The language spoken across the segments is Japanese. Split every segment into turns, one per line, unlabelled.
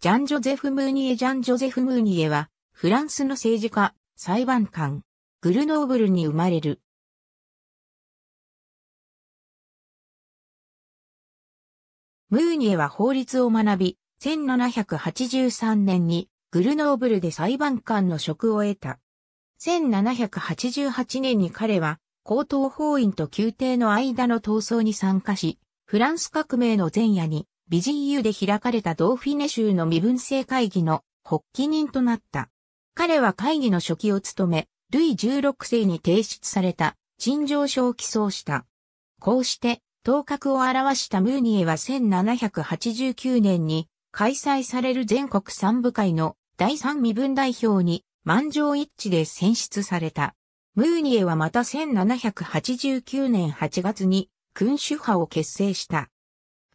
ジャン・ジョゼフ・ムーニエ・ジャン・ジョゼフ・ムーニエは、フランスの政治家、裁判官、グルノーブルに生まれる。ムーニエは法律を学び、
1783年にグルノーブルで裁判官の職を得た。1788年に彼は、高等法院と宮廷の間の闘争に参加し、フランス革命の前夜に b 人優で開かれたドーフィネ州の身分制会議の発起人となった。彼は会議の初期を務め、ルイ16世に提出された陳情書を起草した。こうして、頭角を表したムーニエは1789年に開催される全国三部会の第三身分代表に満場一致で選出された。ムーニエはまた1789年8月に君主派を結成した。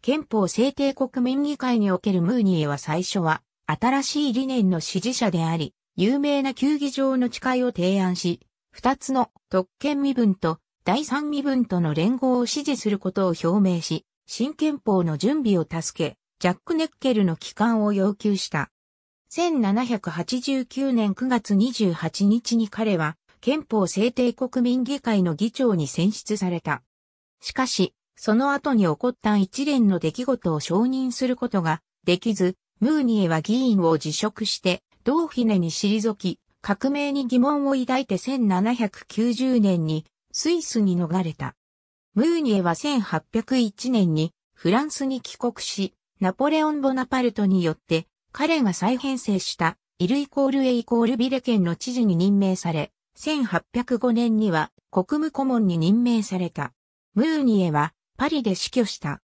憲法制定国民議会におけるムーニエは最初は、新しい理念の支持者であり、有名な球技場の誓いを提案し、二つの特権身分と第三身分との連合を支持することを表明し、新憲法の準備を助け、ジャック・ネッケルの帰還を要求した。1789年9月28日に彼は憲法制定国民議会の議長に選出された。しかし、その後に起こった一連の出来事を承認することができず、ムーニエは議員を辞職して、ドーフィネに退き、革命に疑問を抱いて1790年にスイスに逃れた。ムーニエは1801年にフランスに帰国し、ナポレオン・ボナパルトによって彼が再編成したイルイコールエイコールビレ県の知事に任命され、1805年には国務顧問に任命された。ムーニエはパリで死去した。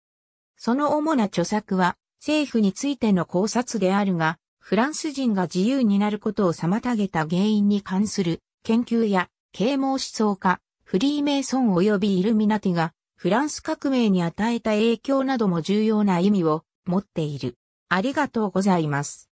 その主な著作は、政府についての考察であるが、フランス人が自由になることを妨げた原因に関する研究や、啓蒙思想家、フリーメイソン及びイルミナティが、フランス革命に与えた影響なども重要な意味を持っている。あり
がとうございます。